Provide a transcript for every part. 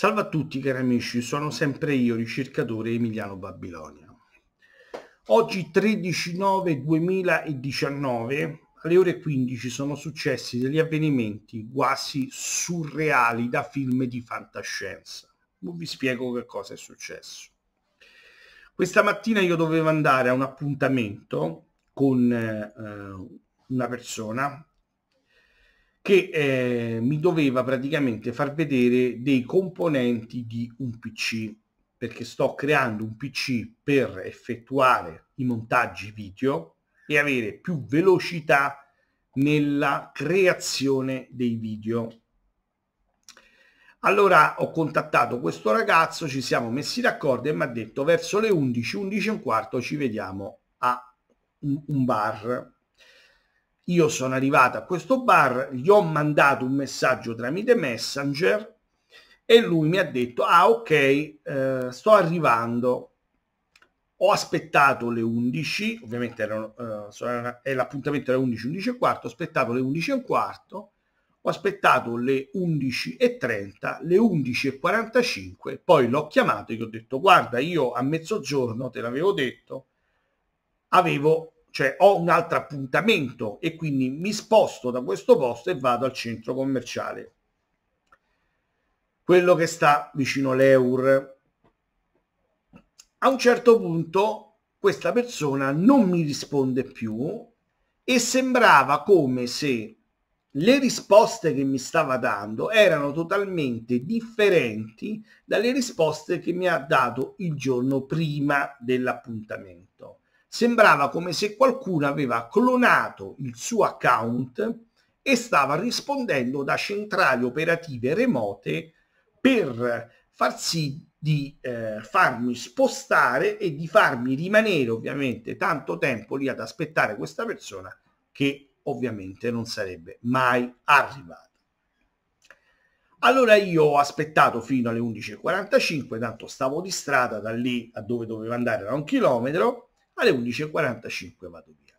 Salve a tutti cari amici, sono sempre io, ricercatore Emiliano Babilonia. Oggi 13-9-2019 alle ore 15 sono successi degli avvenimenti quasi surreali da film di fantascienza. Non vi spiego che cosa è successo. Questa mattina io dovevo andare a un appuntamento con eh, una persona che eh, mi doveva praticamente far vedere dei componenti di un PC perché sto creando un PC per effettuare i montaggi video e avere più velocità nella creazione dei video. Allora ho contattato questo ragazzo, ci siamo messi d'accordo e mi ha detto verso le 11, 11 e un quarto ci vediamo a un bar io sono arrivato a questo bar, gli ho mandato un messaggio tramite Messenger e lui mi ha detto, ah ok, eh, sto arrivando, ho aspettato le 11, ovviamente erano, eh, l'appuntamento era 11, 11 e quarto, ho aspettato le 11 e un quarto, ho aspettato le 11.30, le 11.45, poi l'ho chiamato e gli ho detto guarda io a mezzogiorno, te l'avevo detto, avevo cioè ho un altro appuntamento e quindi mi sposto da questo posto e vado al centro commerciale. Quello che sta vicino l'Eur. A un certo punto questa persona non mi risponde più e sembrava come se le risposte che mi stava dando erano totalmente differenti dalle risposte che mi ha dato il giorno prima dell'appuntamento. Sembrava come se qualcuno aveva clonato il suo account e stava rispondendo da centrali operative remote per far sì di eh, farmi spostare e di farmi rimanere ovviamente tanto tempo lì ad aspettare questa persona che ovviamente non sarebbe mai arrivata. Allora io ho aspettato fino alle 11.45, tanto stavo di strada da lì a dove dovevo andare era un chilometro, alle 11.45 vado via.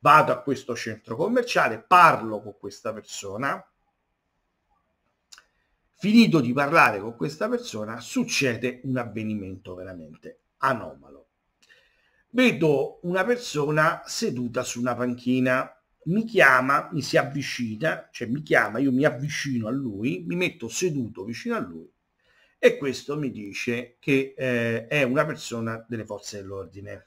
Vado a questo centro commerciale, parlo con questa persona, finito di parlare con questa persona succede un avvenimento veramente anomalo. Vedo una persona seduta su una panchina, mi chiama, mi si avvicina, cioè mi chiama, io mi avvicino a lui, mi metto seduto vicino a lui e questo mi dice che eh, è una persona delle forze dell'ordine.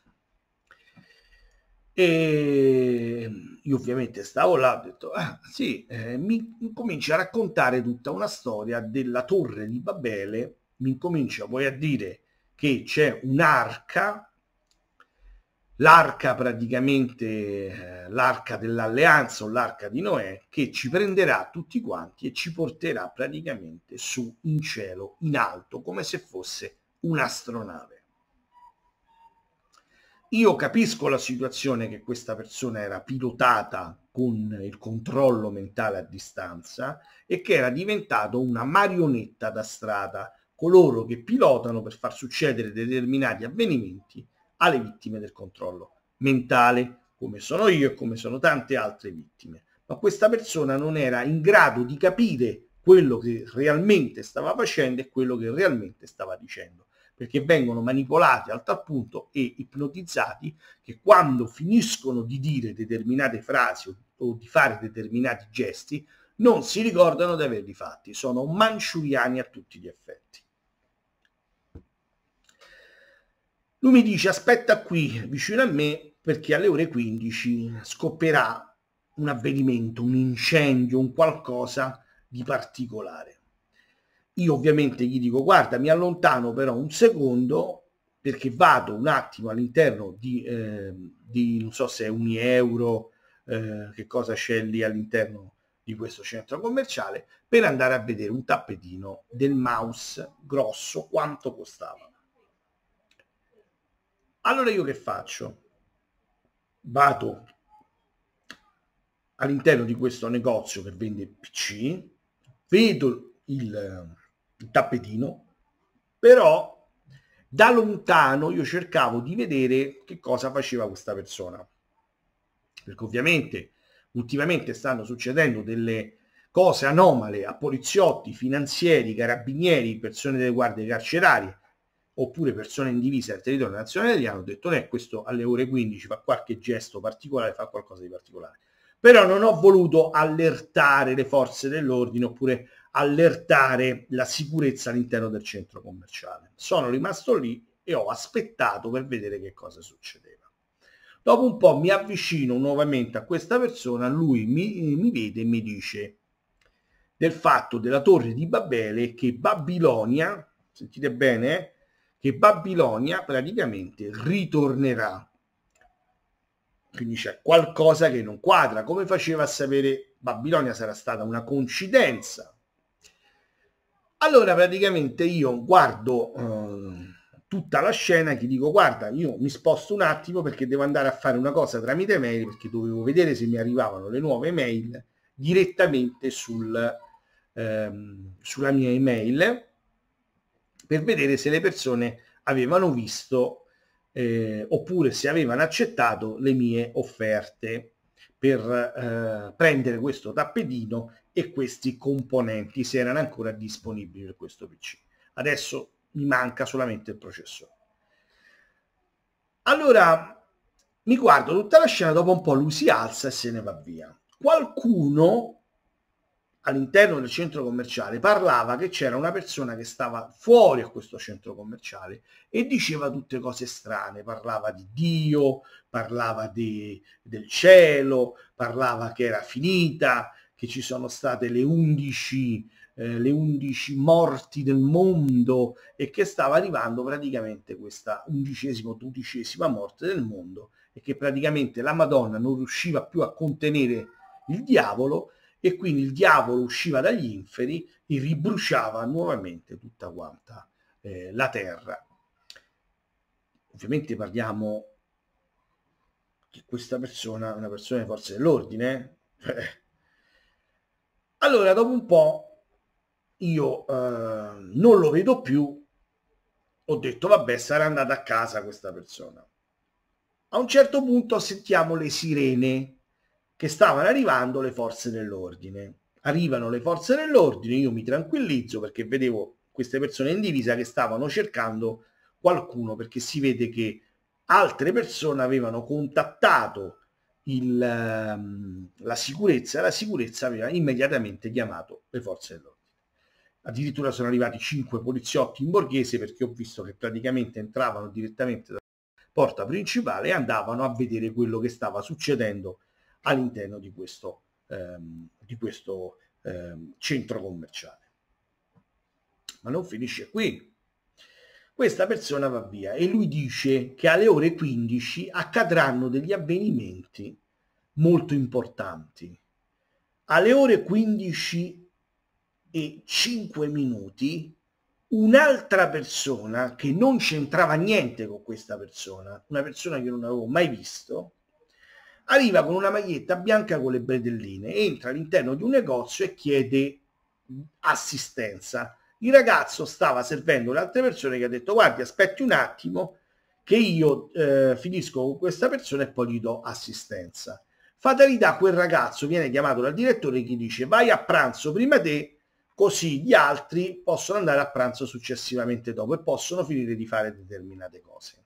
E ehm, io ovviamente stavo là, ho detto, ah sì, eh, mi comincia a raccontare tutta una storia della torre di Babele, mi comincia poi a dire che c'è un'arca, l'arca praticamente, eh, l'arca dell'alleanza o l'arca di Noè, che ci prenderà tutti quanti e ci porterà praticamente su in cielo, in alto, come se fosse un'astronave. Io capisco la situazione che questa persona era pilotata con il controllo mentale a distanza e che era diventato una marionetta da strada, coloro che pilotano per far succedere determinati avvenimenti alle vittime del controllo mentale, come sono io e come sono tante altre vittime. Ma questa persona non era in grado di capire quello che realmente stava facendo e quello che realmente stava dicendo perché vengono manipolati al tal punto e ipnotizzati che quando finiscono di dire determinate frasi o, di fare determinati gesti, non si ricordano di averli fatti, sono manciuriani a tutti gli effetti. Lui mi dice aspetta qui vicino a me perché alle ore 15 scopperà un avvenimento, un incendio, un qualcosa di particolare io ovviamente gli dico guarda mi allontano però un secondo perché vado un attimo all'interno di, eh, di non so se è un euro eh, che cosa scegli all'interno di questo centro commerciale per andare a vedere un tappetino del mouse grosso quanto costava allora io che faccio vado all'interno di questo negozio che vende pc vedo il, tappetino, però da lontano io cercavo di vedere che cosa faceva questa persona. Perché ovviamente ultimamente stanno succedendo delle cose anomale a poliziotti, finanzieri, carabinieri, persone delle guardie carcerarie oppure persone in divisa al territorio nazionale italiano, hanno detto no, eh, questo alle ore 15 fa qualche gesto particolare, fa qualcosa di particolare. Però non ho voluto allertare le forze dell'ordine oppure allertare la sicurezza all'interno del centro commerciale. Sono rimasto lì e ho aspettato per vedere che cosa succedeva. Dopo un po' mi avvicino nuovamente a questa persona, lui mi, mi vede e mi dice del fatto della torre di Babele che Babilonia, sentite bene, eh, che Babilonia praticamente ritornerà. Quindi c'è qualcosa che non quadra, come faceva a sapere Babilonia sarà stata una coincidenza allora praticamente io guardo eh, tutta la scena e ti dico guarda io mi sposto un attimo perché devo andare a fare una cosa tramite mail perché dovevo vedere se mi arrivavano le nuove mail direttamente sul, ehm, sulla mia email per vedere se le persone avevano visto eh, oppure se avevano accettato le mie offerte per eh, prendere questo tappetino e questi componenti se erano ancora disponibili per questo PC. Adesso mi manca solamente il processore. Allora, mi guardo tutta la scena, dopo un po' lui si alza e se ne va via. Qualcuno all'interno del centro commerciale parlava che c'era una persona che stava fuori a questo centro commerciale e diceva tutte cose strane, parlava di Dio, parlava di, del cielo, parlava che era finita, che ci sono state le 11, eh, le 11 morti del mondo e che stava arrivando praticamente questa undicesima o dodicesima morte del mondo e che praticamente la Madonna non riusciva più a contenere il diavolo e quindi il diavolo usciva dagli inferi e ribruciava nuovamente tutta quanta eh, la terra. Ovviamente parliamo che questa persona è una persona di forze dell'ordine, eh, allora, dopo un po', io eh, non lo vedo più, ho detto, vabbè, sarà andata a casa questa persona. A un certo punto sentiamo le sirene che stavano arrivando le forze dell'ordine. Arrivano le forze dell'ordine, io mi tranquillizzo perché vedevo queste persone in divisa che stavano cercando qualcuno perché si vede che altre persone avevano contattato il, ehm, la sicurezza, la sicurezza aveva immediatamente chiamato le forze dell'ordine. Addirittura sono arrivati cinque poliziotti in borghese perché ho visto che praticamente entravano direttamente dalla porta principale e andavano a vedere quello che stava succedendo all'interno di questo, ehm, di questo ehm, centro commerciale. Ma non finisce qui questa persona va via e lui dice che alle ore 15 accadranno degli avvenimenti molto importanti. Alle ore 15 e 5 minuti un'altra persona che non c'entrava niente con questa persona, una persona che non avevo mai visto, arriva con una maglietta bianca con le bredelline, entra all'interno di un negozio e chiede assistenza il ragazzo stava servendo le altre persone che ha detto guardi aspetti un attimo che io eh, finisco con questa persona e poi gli do assistenza. Fatalità, quel ragazzo viene chiamato dal direttore e gli dice vai a pranzo prima te, così gli altri possono andare a pranzo successivamente dopo e possono finire di fare determinate cose.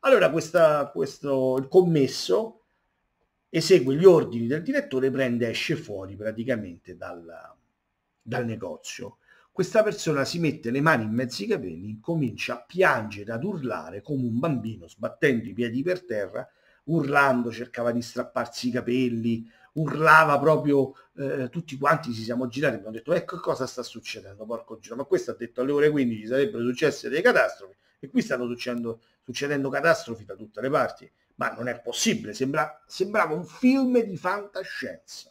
Allora questa, questo, il commesso esegue gli ordini del direttore, prende esce fuori praticamente dal, dal negozio questa persona si mette le mani in mezzo ai capelli, comincia a piangere, ad urlare come un bambino, sbattendo i piedi per terra, urlando, cercava di strapparsi i capelli, urlava proprio, eh, tutti quanti ci siamo girati, abbiamo detto ecco cosa sta succedendo, porco giro, ma questo ha detto alle ore 15 sarebbero successe delle catastrofi e qui stanno succedendo, succedendo catastrofi da tutte le parti, ma non è possibile, sembra, sembrava un film di fantascienza.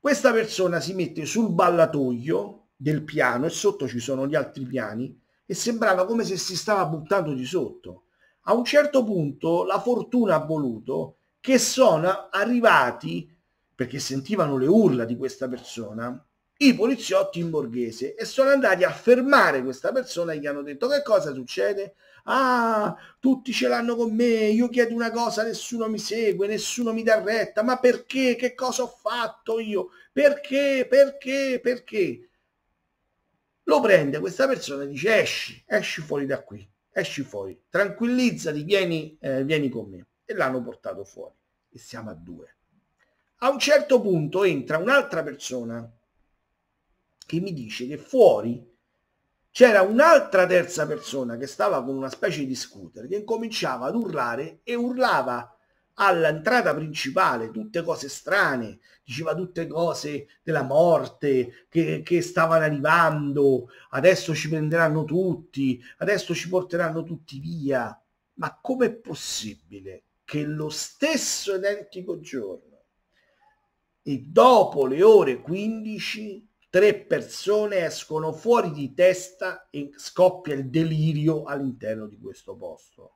Questa persona si mette sul ballatoio del piano e sotto ci sono gli altri piani e sembrava come se si stava buttando di sotto. A un certo punto la fortuna ha voluto che sono arrivati, perché sentivano le urla di questa persona, i poliziotti in borghese e sono andati a fermare questa persona e gli hanno detto che cosa succede? ah, tutti ce l'hanno con me, io chiedo una cosa, nessuno mi segue, nessuno mi dà retta, ma perché? Che cosa ho fatto io? Perché? Perché? Perché? Lo prende questa persona e dice esci, esci fuori da qui, esci fuori, tranquillizzati, vieni, eh, vieni con me. E l'hanno portato fuori e siamo a due. A un certo punto entra un'altra persona che mi dice che fuori c'era un'altra terza persona che stava con una specie di scooter che incominciava ad urlare e urlava all'entrata principale tutte cose strane, diceva tutte cose della morte che, che, stavano arrivando, adesso ci prenderanno tutti, adesso ci porteranno tutti via. Ma com'è possibile che lo stesso identico giorno e dopo le ore 15 tre persone escono fuori di testa e scoppia il delirio all'interno di questo posto.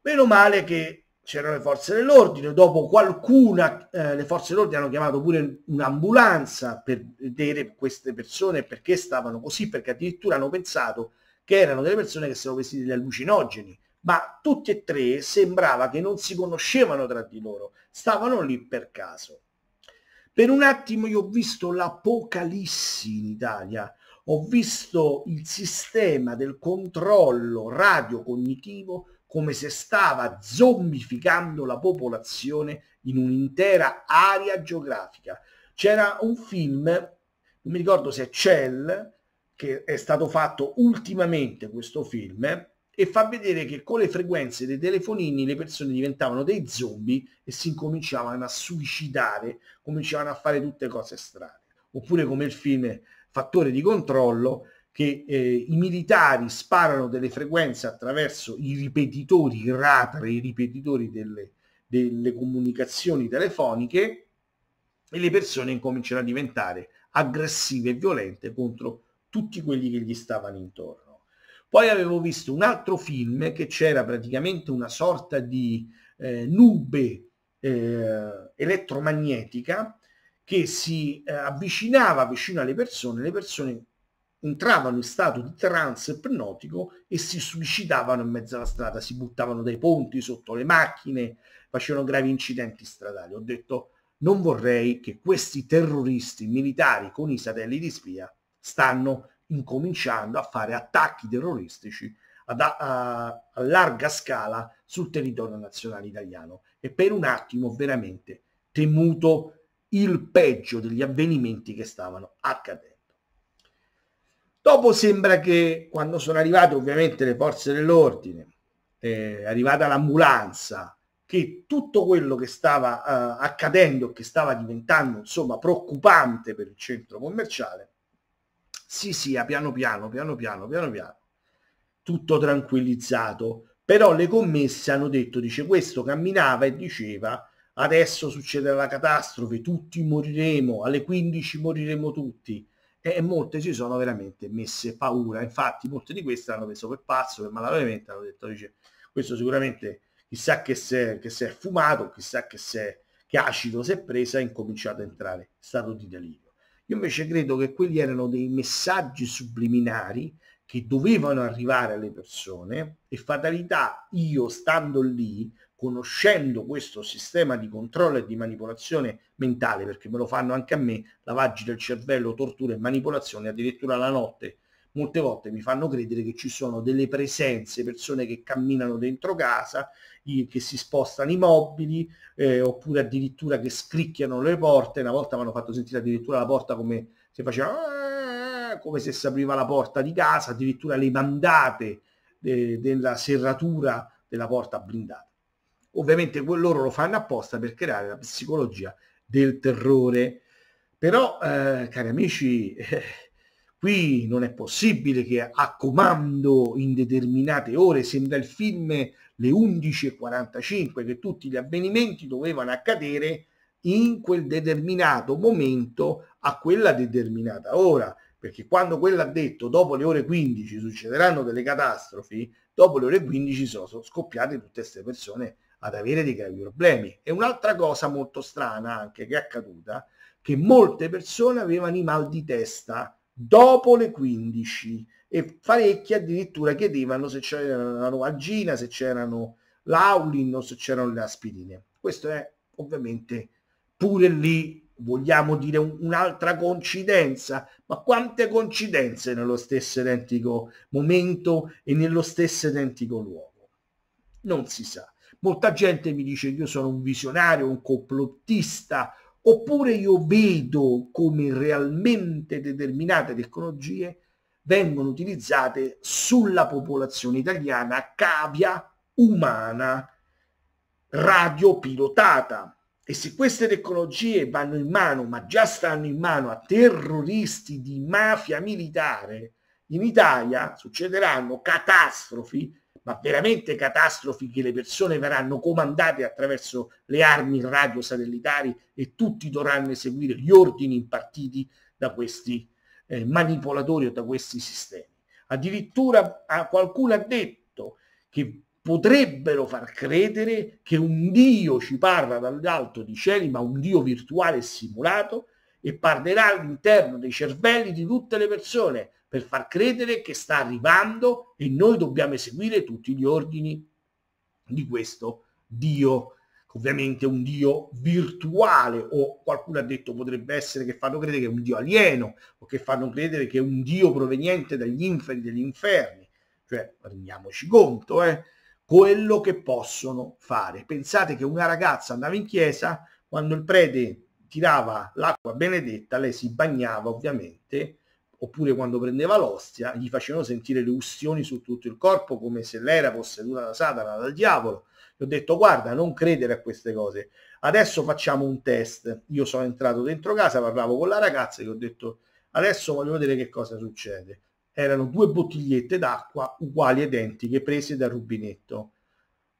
Meno male che c'erano le forze dell'ordine, dopo qualcuna eh, le forze dell'ordine hanno chiamato pure un'ambulanza per vedere queste persone perché stavano così, perché addirittura hanno pensato che erano delle persone che stavano vestite di allucinogeni, ma tutti e tre sembrava che non si conoscevano tra di loro, stavano lì per caso. Per un attimo io ho visto l'apocalissi in Italia, ho visto il sistema del controllo radiocognitivo come se stava zombificando la popolazione in un'intera area geografica. C'era un film, non mi ricordo se è Cell, che è stato fatto ultimamente questo film, e fa vedere che con le frequenze dei telefonini le persone diventavano dei zombie e si incominciavano a suicidare, cominciavano a fare tutte cose strane. Oppure come il film Fattore di controllo, che eh, i militari sparano delle frequenze attraverso i ripetitori, i radar, i ripetitori delle, delle comunicazioni telefoniche e le persone incominciano a diventare aggressive e violente contro tutti quelli che gli stavano intorno. Poi avevo visto un altro film che c'era praticamente una sorta di eh, nube eh, elettromagnetica che si eh, avvicinava vicino alle persone, le persone entravano in stato di trance ipnotico e si suicidavano in mezzo alla strada, si buttavano dai ponti, sotto le macchine, facevano gravi incidenti stradali. Ho detto non vorrei che questi terroristi militari con i satelliti spia stanno incominciando a fare attacchi terroristici ad a, a, larga scala sul territorio nazionale italiano e per un attimo veramente temuto il peggio degli avvenimenti che stavano accadendo. Dopo sembra che quando sono arrivate ovviamente le forze dell'ordine, è eh, arrivata l'ambulanza, che tutto quello che stava uh, accadendo, che stava diventando insomma preoccupante per il centro commerciale, sì, sia piano piano, piano piano, piano piano, tutto tranquillizzato. Però le commesse hanno detto, dice, questo camminava e diceva, adesso succederà la catastrofe, tutti moriremo, alle 15 moriremo tutti. E molte si sono veramente messe paura, infatti molte di queste hanno preso per pazzo, per malamente hanno detto, dice, questo sicuramente chissà che se è fumato, chissà che, se, che acido si è presa e ha incominciato a entrare, stato di delirio. Io invece credo che quelli erano dei messaggi subliminari che dovevano arrivare alle persone e fatalità io stando lì conoscendo questo sistema di controllo e di manipolazione mentale perché me lo fanno anche a me lavaggi del cervello torture e manipolazione addirittura la notte molte volte mi fanno credere che ci sono delle presenze, persone che camminano dentro casa, che si spostano i mobili, eh, oppure addirittura che scricchiano le porte, una volta mi hanno fatto sentire addirittura la porta come se faceva ah", come se si apriva la porta di casa, addirittura le mandate de, della serratura della porta blindata. Ovviamente loro lo fanno apposta per creare la psicologia del terrore. Però, eh, cari amici, eh, Qui non è possibile che a comando in determinate ore, sembra il film le 11.45, che tutti gli avvenimenti dovevano accadere in quel determinato momento a quella determinata ora perché quando quello ha detto dopo le ore 15 succederanno delle catastrofi, dopo le ore 15 sono scoppiate tutte queste persone ad avere dei gravi problemi. E un'altra cosa molto strana anche che è accaduta, che molte persone avevano i mal di testa dopo le 15 e parecchi addirittura chiedevano se c'era la novagina, se c'erano l'aulin o se c'erano le aspirine. Questo è ovviamente pure lì, vogliamo dire, un'altra coincidenza, ma quante coincidenze nello stesso identico momento e nello stesso identico luogo? Non si sa. Molta gente mi dice che io sono un visionario, un complottista, oppure io vedo come realmente determinate tecnologie vengono utilizzate sulla popolazione italiana cavia umana radiopilotata e se queste tecnologie vanno in mano, ma già stanno in mano a terroristi di mafia militare, in Italia succederanno catastrofi ma veramente catastrofi che le persone verranno comandate attraverso le armi radiosatellitari e tutti dovranno eseguire gli ordini impartiti da questi eh, manipolatori o da questi sistemi. Addirittura ah, qualcuno ha detto che potrebbero far credere che un Dio ci parla dall'alto di cieli, ma un Dio virtuale e simulato, e parlerà all'interno dei cervelli di tutte le persone, per far credere che sta arrivando e noi dobbiamo eseguire tutti gli ordini di questo Dio ovviamente un dio virtuale o qualcuno ha detto potrebbe essere che fanno credere che è un dio alieno o che fanno credere che è un dio proveniente dagli inferi degli inferni cioè rendiamoci conto eh, quello che possono fare pensate che una ragazza andava in chiesa quando il prete tirava l'acqua benedetta lei si bagnava ovviamente oppure quando prendeva l'ostia gli facevano sentire le ustioni su tutto il corpo come se lei era posseduta da Satana, dal diavolo. Gli ho detto guarda non credere a queste cose, adesso facciamo un test. Io sono entrato dentro casa, parlavo con la ragazza e gli ho detto adesso voglio vedere che cosa succede. Erano due bottigliette d'acqua uguali identiche prese dal rubinetto.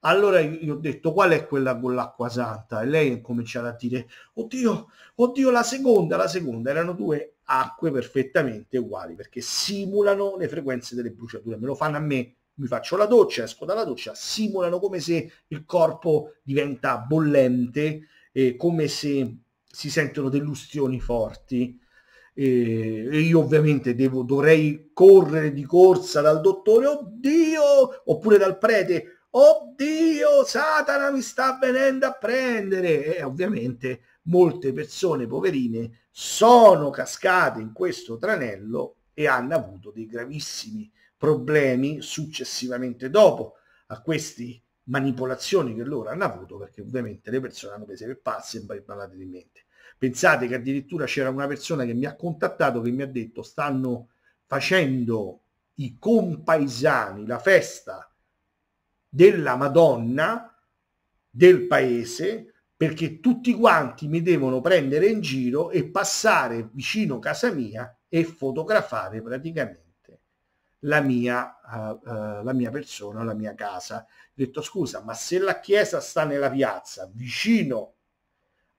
Allora gli ho detto qual è quella con l'acqua santa e lei ha cominciato a dire oddio, oddio la seconda, la seconda, erano due acque perfettamente uguali perché simulano le frequenze delle bruciature. Me lo fanno a me, mi faccio la doccia, esco dalla doccia, simulano come se il corpo diventa bollente, e come se si sentono delusioni forti. e io ovviamente devo, dovrei correre di corsa dal dottore, oddio, oppure dal prete, oddio, Satana mi sta venendo a prendere. E ovviamente molte persone poverine sono cascate in questo tranello e hanno avuto dei gravissimi problemi successivamente dopo a queste manipolazioni che loro hanno avuto perché ovviamente le persone hanno preso per pazze e per malate di mente. Pensate che addirittura c'era una persona che mi ha contattato che mi ha detto stanno facendo i compaesani la festa della Madonna del paese perché tutti quanti mi devono prendere in giro e passare vicino casa mia e fotografare praticamente la mia, uh, uh, la mia persona, la mia casa. Ho detto scusa, ma se la chiesa sta nella piazza, vicino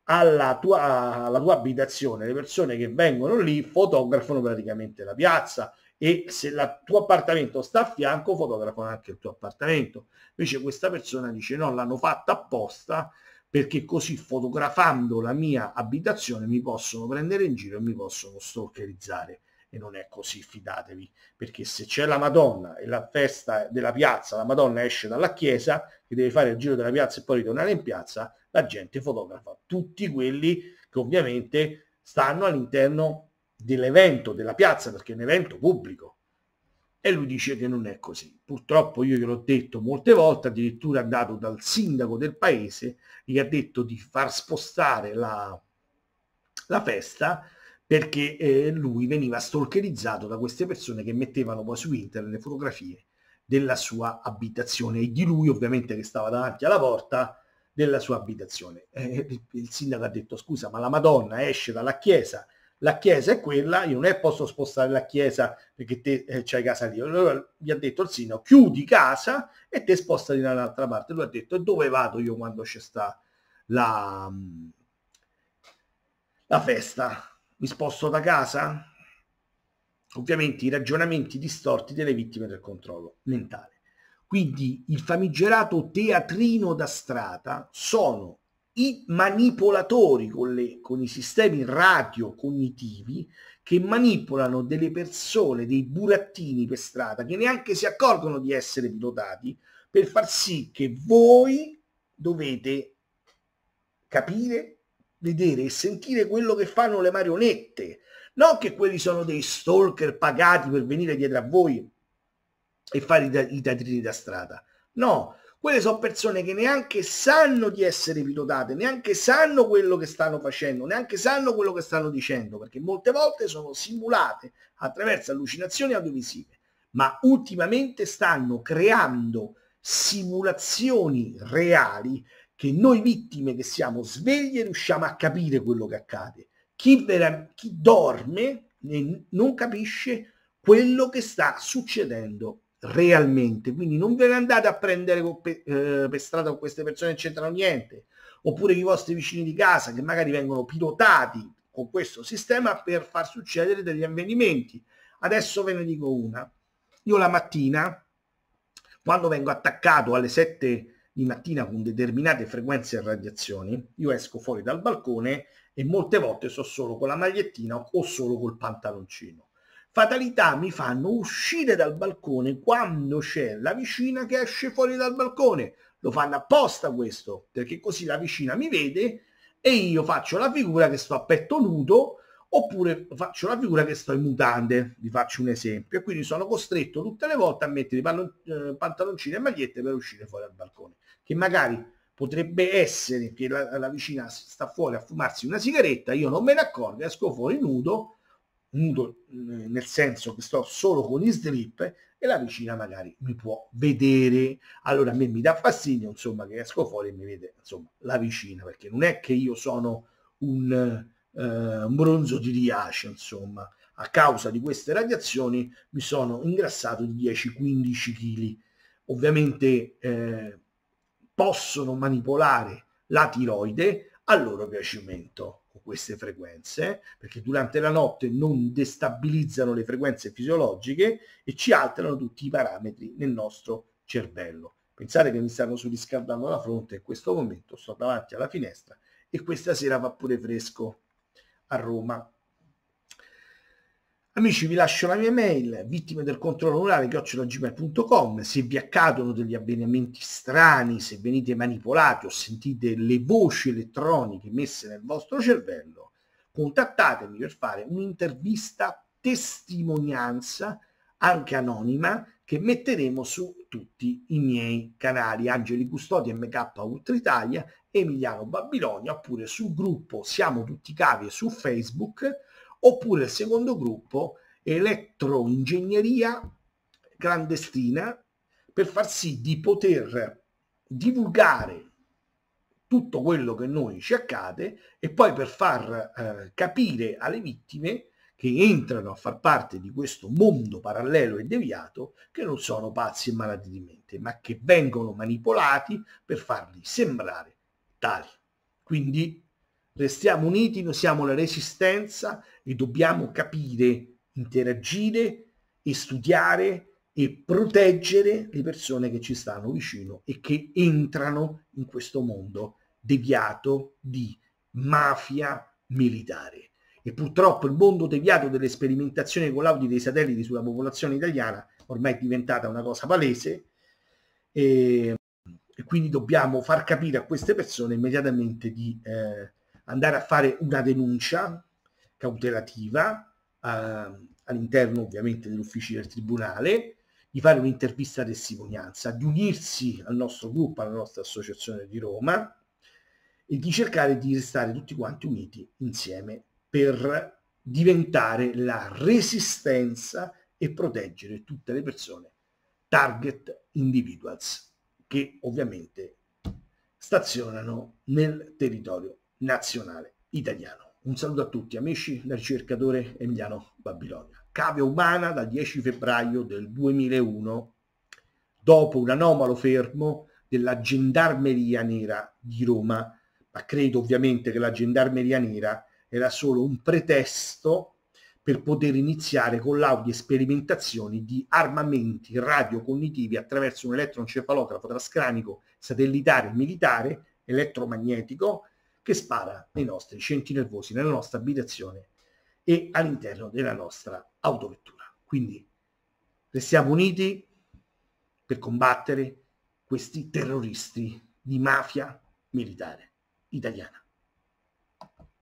alla tua, alla tua abitazione, le persone che vengono lì fotografano praticamente la piazza e se il tuo appartamento sta a fianco fotografano anche il tuo appartamento. Invece questa persona dice no, l'hanno fatta apposta perché così fotografando la mia abitazione mi possono prendere in giro e mi possono stalkerizzare e non è così, fidatevi, perché se c'è la Madonna e la festa della piazza, la Madonna esce dalla chiesa, che deve fare il giro della piazza e poi ritornare in piazza, la gente fotografa tutti quelli che ovviamente stanno all'interno dell'evento, della piazza, perché è un evento pubblico, e lui dice che non è così. Purtroppo io gliel'ho detto molte volte, addirittura è andato dal sindaco del paese, gli ha detto di far spostare la, la festa perché eh, lui veniva stalkerizzato da queste persone che mettevano poi su internet le fotografie della sua abitazione e di lui ovviamente che stava davanti alla porta della sua abitazione. Eh, il sindaco ha detto scusa ma la Madonna esce dalla chiesa la chiesa è quella, io non è posso spostare la chiesa perché te eh, c'hai casa lì. Allora gli ha detto il sino, chiudi casa e te spostati un'altra parte. Lui ha detto, e dove vado io quando c'è sta la, mm, la festa? Mi sposto da casa? Ovviamente i ragionamenti distorti delle vittime del controllo mentale. Quindi il famigerato teatrino da strada sono i manipolatori con, le, con i sistemi radiocognitivi che manipolano delle persone, dei burattini per strada, che neanche si accorgono di essere pilotati, per far sì che voi dovete capire, vedere e sentire quello che fanno le marionette. Non che quelli sono dei stalker pagati per venire dietro a voi e fare i, i da strada. No, quelle sono persone che neanche sanno di essere pilotate, neanche sanno quello che stanno facendo, neanche sanno quello che stanno dicendo, perché molte volte sono simulate attraverso allucinazioni audiovisive, ma ultimamente stanno creando simulazioni reali che noi vittime che siamo sveglie riusciamo a capire quello che accade. Chi, vera- chi dorme non capisce quello che sta succedendo realmente. Quindi non ve ne andate a prendere eh, per strada con queste persone che c'entrano niente, oppure i vostri vicini di casa che magari vengono pilotati con questo sistema per far succedere degli avvenimenti. Adesso ve ne dico una. Io la mattina, quando vengo attaccato alle 7 di mattina con determinate frequenze e radiazioni, io esco fuori dal balcone e molte volte sto solo con la magliettina o solo col pantaloncino fatalità mi fanno uscire dal balcone quando c'è la vicina che esce fuori dal balcone. Lo fanno apposta questo, perché così la vicina mi vede e io faccio la figura che sto a petto nudo oppure faccio la figura che sto in mutande, vi faccio un esempio, e quindi sono costretto tutte le volte a mettere i eh, pantaloncini e magliette per uscire fuori dal balcone, che magari potrebbe essere che la, la vicina sta fuori a fumarsi una sigaretta, io non me ne accorgo, esco fuori nudo nudo eh, nel senso che sto solo con i slip e la vicina magari mi può vedere allora a me mi dà fastidio insomma che esco fuori e mi vede insomma la vicina perché non è che io sono un, eh, un bronzo di riace insomma a causa di queste radiazioni mi sono ingrassato di 10-15 kg ovviamente eh, possono manipolare la tiroide al loro piacimento con queste frequenze, perché durante la notte non destabilizzano le frequenze fisiologiche e ci alterano tutti i parametri nel nostro cervello. Pensate che mi stanno surriscaldando la fronte in questo momento, sto davanti alla finestra e questa sera va pure fresco a Roma. Amici, vi lascio la mia mail, vittime del controllo orale, chiocciolagmail.com. Se vi accadono degli avvenimenti strani, se venite manipolati o sentite le voci elettroniche messe nel vostro cervello, contattatemi per fare un'intervista testimonianza, anche anonima, che metteremo su tutti i miei canali Angeli Custodi MK Ultra Italia, Emiliano Babilonia, oppure sul gruppo Siamo Tutti Cavi su Facebook oppure il secondo gruppo elettroingegneria clandestina per far sì di poter divulgare tutto quello che noi ci accade e poi per far eh, capire alle vittime che entrano a far parte di questo mondo parallelo e deviato che non sono pazzi e malati di mente, ma che vengono manipolati per farli sembrare tali. Quindi Restiamo uniti, noi siamo la resistenza e dobbiamo capire, interagire e studiare e proteggere le persone che ci stanno vicino e che entrano in questo mondo deviato di mafia militare. E purtroppo il mondo deviato delle sperimentazioni con l'audi dei satelliti sulla popolazione italiana ormai è diventata una cosa palese e, e quindi dobbiamo far capire a queste persone immediatamente di eh, andare a fare una denuncia cautelativa eh, all'interno ovviamente dell'ufficio del Tribunale, di fare un'intervista a testimonianza, di unirsi al nostro gruppo, alla nostra associazione di Roma e di cercare di restare tutti quanti uniti insieme per diventare la resistenza e proteggere tutte le persone target individuals che ovviamente stazionano nel territorio nazionale italiano. Un saluto a tutti, amici del ricercatore Emiliano Babilonia. Cave umana dal 10 febbraio del 2001, dopo un anomalo fermo della Gendarmeria Nera di Roma, ma credo ovviamente che la Gendarmeria Nera era solo un pretesto per poter iniziare con l'audi sperimentazioni di armamenti radiocognitivi attraverso un elettroencefalografo trascranico satellitare militare elettromagnetico che spara nei nostri centri nervosi, nella nostra abitazione e all'interno della nostra autovettura. Quindi restiamo uniti per combattere questi terroristi di mafia militare italiana.